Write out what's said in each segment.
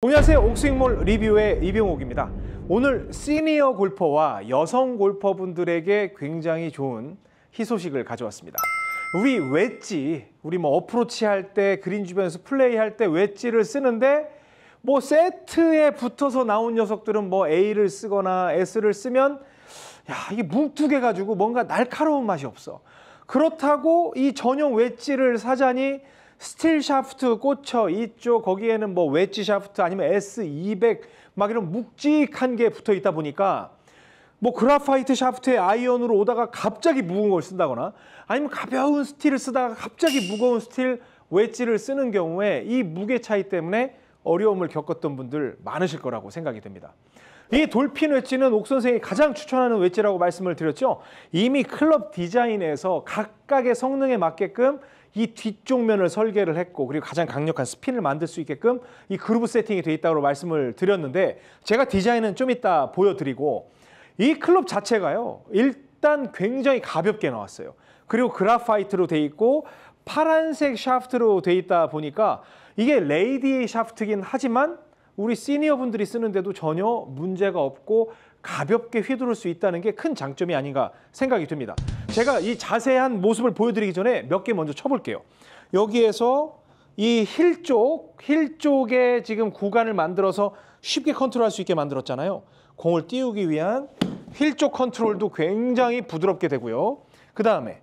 안녕하세요 옥스윙몰 리뷰의 이병옥입니다 오늘 시니어 골퍼와 여성 골퍼분들에게 굉장히 좋은 희소식을 가져왔습니다 우리 웨지 우리 뭐 어프로치 할 때 그린 주변에서 플레이할 때 웨지를 쓰는데 뭐 세트에 붙어서 나온 녀석들은 뭐 A를 쓰거나 S를 쓰면 야 이게 뭉툭해 가지고 뭔가 날카로운 맛이 없어 그렇다고 이 전용 웨지를 사자니 스틸 샤프트 꽂혀 있죠. 거기에는 뭐 웨지 샤프트 아니면 S200 막 이런 묵직한 게 붙어 있다 보니까 뭐 그라파이트 샤프트에 아이언으로 오다가 갑자기 무거운 걸 쓴다거나 아니면 가벼운 스틸을 쓰다가 갑자기 무거운 스틸 웨지를 쓰는 경우에 이 무게 차이 때문에 어려움을 겪었던 분들 많으실 거라고 생각이 됩니다. 이 돌핀 웨지는 옥 선생이 가장 추천하는 웨지라고 말씀을 드렸죠. 이미 클럽 디자인에서 각각의 성능에 맞게끔 이 뒤쪽 면을 설계를 했고 그리고 가장 강력한 스핀을 만들 수 있게끔 이 그루브 세팅이 돼 있다고 말씀을 드렸는데 제가 디자인은 좀 이따 보여드리고 이 클럽 자체가요 일단 굉장히 가볍게 나왔어요 그리고 그라파이트로 돼 있고 파란색 샤프트로 돼 있다 보니까 이게 레이디 샤프트긴 하지만 우리 시니어 분들이 쓰는데도 전혀 문제가 없고 가볍게 휘두를 수 있다는 게 큰 장점이 아닌가 생각이 듭니다. 제가 이 자세한 모습을 보여드리기 전에 몇 개 먼저 쳐볼게요. 여기에서 이 힐 쪽, 힐 쪽에 지금 구간을 만들어서 쉽게 컨트롤할 수 있게 만들었잖아요. 공을 띄우기 위한 힐 쪽 컨트롤도 굉장히 부드럽게 되고요. 그 다음에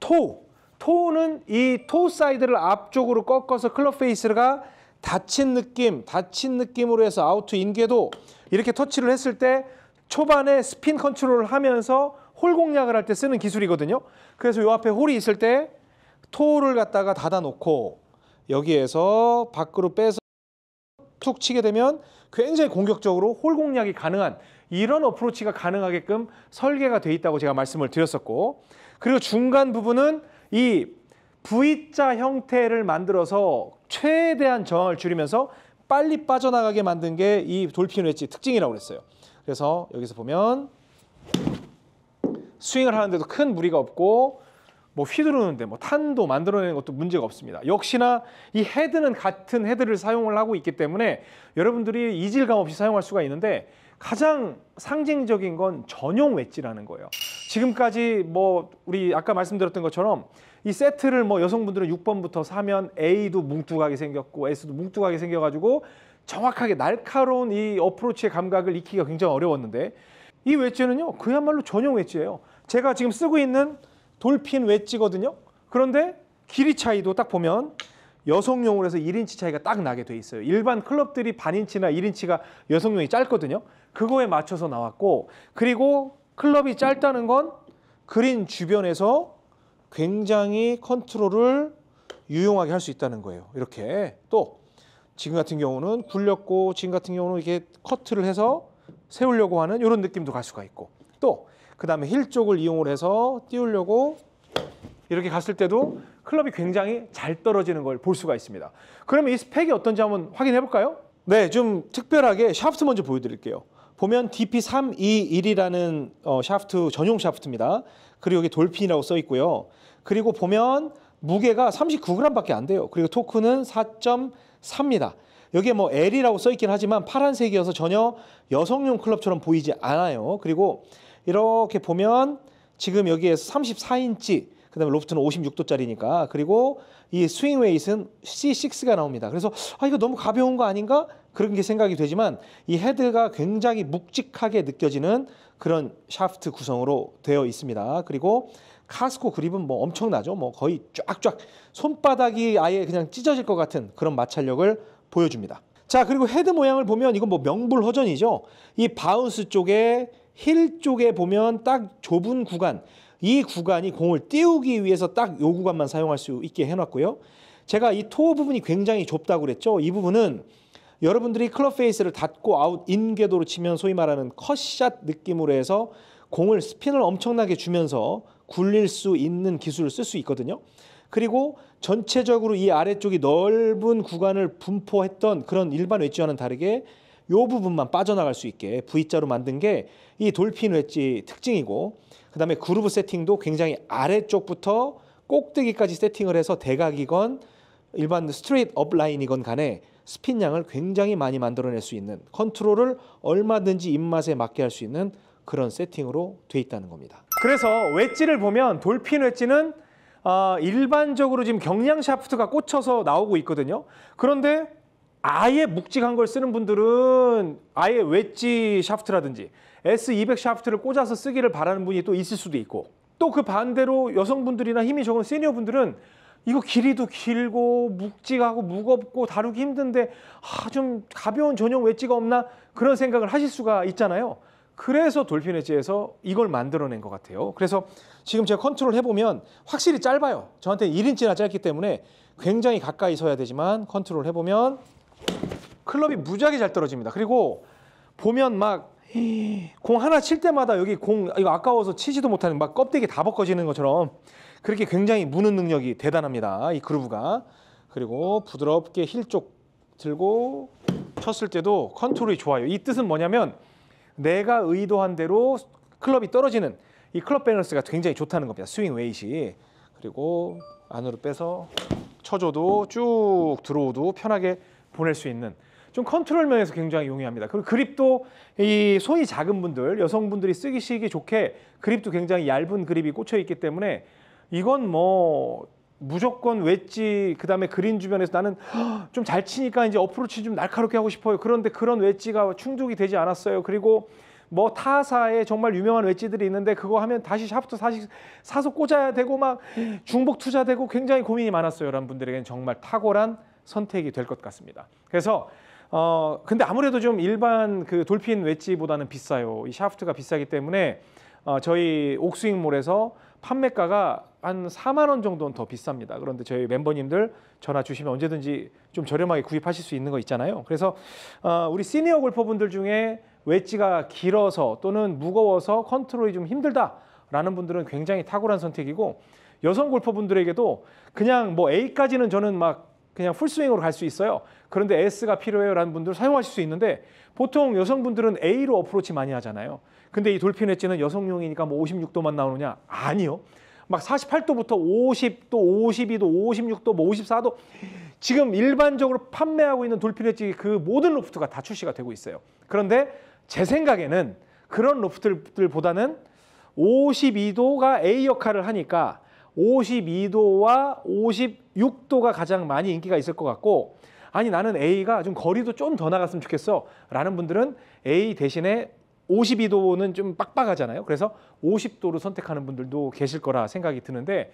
토, 토는 이 토 사이드를 앞쪽으로 꺾어서 클럽 페이스가 닫힌 느낌, 닫힌 느낌으로 해서 아우트인계도 이렇게 터치를 했을 때 초반에 스핀 컨트롤을 하면서 홀 공략을 할 때 쓰는 기술이거든요. 그래서 요 앞에 홀이 있을 때 토를 갖다가 닫아놓고 여기에서 밖으로 빼서 툭 치게 되면 굉장히 공격적으로 홀 공략이 가능한 이런 어프로치가 가능하게끔 설계가 돼 있다고 제가 말씀을 드렸었고 그리고 중간 부분은 이 V자 형태를 만들어서 최대한 저항을 줄이면서 빨리 빠져나가게 만든 게 이 돌핀 웨지 특징이라고 그랬어요. 그래서 여기서 보면 스윙을 하는데도 큰 무리가 없고 뭐 휘두르는데 뭐 탄도 만들어내는 것도 문제가 없습니다. 역시나 이 헤드는 같은 헤드를 사용을 하고 있기 때문에 여러분들이 이질감 없이 사용할 수가 있는데 가장 상징적인 건 전용 웨지라는 거예요. 지금까지 뭐 우리 아까 말씀드렸던 것처럼 이 세트를 뭐 여성분들은 6번부터 사면 A도 뭉뚱하게 생겼고 S도 뭉뚱하게 생겨가지고 정확하게 날카로운 이 어프로치의 감각을 익히기가 굉장히 어려웠는데 이 웨지는요 그야말로 전용 웨지예요 제가 지금 쓰고 있는 돌핀 웨지거든요 그런데 길이 차이도 딱 보면 여성용으로 해서 1인치 차이가 딱 나게 돼 있어요 일반 클럽들이 반인치나 1인치가 여성용이 짧거든요 그거에 맞춰서 나왔고 그리고 클럽이 짧다는 건 그린 주변에서 굉장히 컨트롤을 유용하게 할 수 있다는 거예요. 이렇게 또 지금 같은 경우는 굴렸고 지금 같은 경우는 이게 렇 커트를 해서 세우려고 하는 이런 느낌도 갈 수가 있고 또 그 다음에 힐 쪽을 이용을 해서 띄우려고 이렇게 갔을 때도 클럽이 굉장히 잘 떨어지는 걸 볼 수가 있습니다. 그러면 이 스펙이 어떤지 한번 확인해 볼까요? 네, 좀 특별하게 샤프트 먼저 보여드릴게요. 보면 DP321이라는 어, 샤프트 전용 샤프트입니다. 그리고 여기 돌핀이라고 써 있고요. 그리고 보면 무게가 39g밖에 안 돼요. 그리고 토크는 4.3입니다. 여기에 뭐 L이라고 써 있긴 하지만 파란색이어서 전혀 여성용 클럽처럼 보이지 않아요. 그리고 이렇게 보면 지금 여기에서 34인치 그다음에 로프트는 56도짜리니까 그리고 이 스윙 웨이트는 C6가 나옵니다. 그래서 아 이거 너무 가벼운 거 아닌가? 그런 게 생각이 되지만 이 헤드가 굉장히 묵직하게 느껴지는 그런 샤프트 구성으로 되어 있습니다. 그리고 카스코 그립은 뭐 엄청나죠. 뭐 거의 쫙쫙 손바닥이 아예 그냥 찢어질 것 같은 그런 마찰력을 보여줍니다. 자 그리고 헤드 모양을 보면 이건 뭐 명불허전이죠. 이 바운스 쪽에 힐 쪽에 보면 딱 좁은 구간 이 구간이 공을 띄우기 위해서 딱 요 구간만 사용할 수 있게 해놨고요. 제가 이 토어 부분이 굉장히 좁다고 그랬죠. 이 부분은 여러분들이 클럽 페이스를 닫고 아웃 인 궤도로 치면 소위 말하는 컷샷 느낌으로 해서 공을 스핀을 엄청나게 주면서 굴릴 수 있는 기술을 쓸 수 있거든요. 그리고 전체적으로 이 아래쪽이 넓은 구간을 분포했던 그런 일반 웨지와는 다르게 요 부분만 빠져나갈 수 있게 V자로 만든 게 이 돌핀 웨지 특징이고 그 다음에 그루브 세팅도 굉장히 아래쪽부터 꼭대기까지 세팅을 해서 대각이건 일반 스트레이트 업라인이건 간에 스핀 양을 굉장히 많이 만들어낼 수 있는 컨트롤을 얼마든지 입맛에 맞게 할 수 있는 그런 세팅으로 돼 있다는 겁니다. 그래서 웨지를 보면 돌핀 웨지는 어, 일반적으로 지금 경량 샤프트가 꽂혀서 나오고 있거든요. 그런데 아예 묵직한 걸 쓰는 분들은 아예 웨지 샤프트라든지 S200 샤프트를 꽂아서 쓰기를 바라는 분이 또 있을 수도 있고 또 그 반대로 여성분들이나 힘이 적은 시니어 분들은 이거 길이도 길고 묵직하고 무겁고 다루기 힘든데 아, 좀 가벼운 전용 웨지가 없나 그런 생각을 하실 수가 있잖아요. 그래서 돌핀 웨지에서 이걸 만들어낸 것 같아요. 그래서 지금 제가 컨트롤 해보면 확실히 짧아요. 저한테 1인치나 짧기 때문에 굉장히 가까이 서야 되지만 컨트롤 해보면 클럽이 무지하게 잘 떨어집니다. 그리고 보면 막 공 하나 칠 때마다 여기 공 이거 아까워서 치지도 못하는 막 껍데기 다 벗겨지는 것처럼 그렇게 굉장히 무는 능력이 대단합니다. 이 그루브가 그리고 부드럽게 힐 쪽 들고 쳤을 때도 컨트롤이 좋아요. 이 뜻은 뭐냐면 내가 의도한 대로 클럽이 떨어지는 이 클럽 밸런스가 굉장히 좋다는 겁니다. 스윙 웨이시 그리고 안으로 빼서 쳐줘도 쭉 들어오도 편하게 보낼 수 있는 좀 컨트롤 면에서 굉장히 용이합니다. 그리고 그립도 이 손이 작은 분들, 여성분들이 쓰기쉬기 좋게 그립도 굉장히 얇은 그립이 꽂혀 있기 때문에 이건 뭐 무조건 웨지 그다음에 그린 주변에서 나는 좀 잘 치니까 이제 어프로치 좀 날카롭게 하고 싶어요. 그런데 그런 웨지가 충족이 되지 않았어요. 그리고 뭐 타사에 정말 유명한 웨지들이 있는데 그거 하면 다시 샤프트 사시, 사서 꽂아야 되고 막 중복 투자되고 굉장히 고민이 많았어요. 이런 분들에게는 정말 탁월한 선택이 될 것 같습니다. 그래서 어 근데 아무래도 좀 일반 그 돌핀 웨지보다는 비싸요. 이 샤프트가 비싸기 때문에 어 저희 옥스윙몰에서 판매가가 한 4만 원 정도는 더 비쌉니다. 그런데 저희 멤버님들 전화 주시면 언제든지 좀 저렴하게 구입하실 수 있는 거 있잖아요. 그래서 어 우리 시니어 골퍼분들 중에 웨지가 길어서 또는 무거워서 컨트롤이 좀 힘들다라는 분들은 굉장히 탁월한 선택이고 여성 골퍼분들에게도 그냥 뭐 A까지는 저는 막 그냥 풀스윙으로 갈 수 있어요. 그런데 S가 필요해요라는 분들 사용하실 수 있는데 보통 여성분들은 A로 어프로치 많이 하잖아요. 근데 이 돌핀 엣지는 여성용이니까 뭐 56도만 나오느냐? 아니요. 막 48도부터 50도, 52도, 56도, 뭐 54도 지금 일반적으로 판매하고 있는 돌핀 엣지 그 모든 로프트가 다 출시가 되고 있어요. 그런데 제 생각에는 그런 로프트들보다는 52도가 A 역할을 하니까 52도와 56도가 가장 많이 인기가 있을 것 같고 아니 나는 A가 좀 거리도 좀 더 나갔으면 좋겠어 라는 분들은 A 대신에 52도는 좀 빡빡하잖아요. 그래서 50도로 선택하는 분들도 계실 거라 생각이 드는데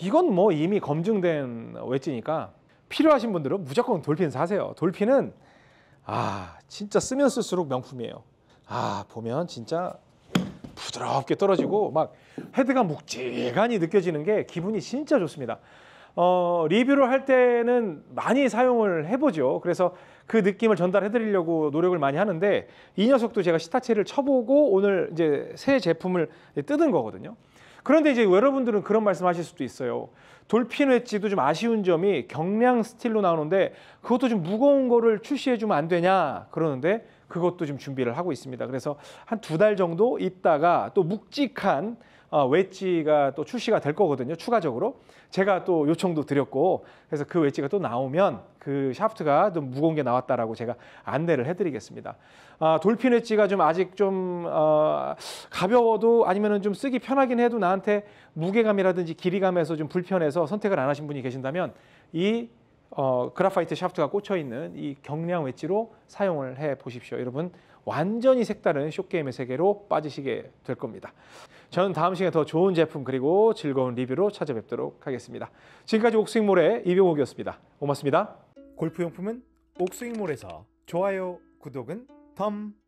이건 뭐 이미 검증된 외지니까 필요하신 분들은 무조건 돌핀 사세요. 돌핀은 아 진짜 쓰면 쓸수록 명품이에요. 아 보면 진짜 부드럽게 떨어지고 막 헤드가 묵직하니 느껴지는 게 기분이 진짜 좋습니다. 어, 리뷰를 할 때는 많이 사용을 해보죠. 그래서 그 느낌을 전달해드리려고 노력을 많이 하는데 이 녀석도 제가 시타체를 쳐보고 오늘 이제 새 제품을 이제 뜯은 거거든요. 그런데 이제 여러분들은 그런 말씀하실 수도 있어요. 돌핀 웨지도 좀 아쉬운 점이 경량 스틸로 나오는데 그것도 좀 무거운 거를 출시해주면 안 되냐 그러는데 그것도 지금 준비를 하고 있습니다. 그래서 한 두 달 정도 있다가 또 묵직한 어, 웨지가 또 출시가 될 거거든요. 추가적으로 제가 또 요청도 드렸고 그래서 그 웨지가 또 나오면 그 샤프트가 좀 무거운 게 나왔다라고 제가 안내를 해드리겠습니다. 아, 돌핀 웨지가 좀 아직 좀 어, 가벼워도 아니면은 좀 쓰기 편하긴 해도 나한테 무게감이라든지 길이감에서 좀 불편해서 선택을 안 하신 분이 계신다면 이 어, 그라파이트 샤프트가 꽂혀 있는 이 경량 웨지로 사용을 해 보십시오. 여러분 완전히 색다른 쇼게임의 세계로 빠지시게 될 겁니다. 저는 다음 시간에 더 좋은 제품 그리고 즐거운 리뷰로 찾아뵙도록 하겠습니다. 지금까지 옥스윙몰의 이병옥이었습니다. 고맙습니다. 골프용품은 옥스윙몰에서 좋아요, 구독은 덤!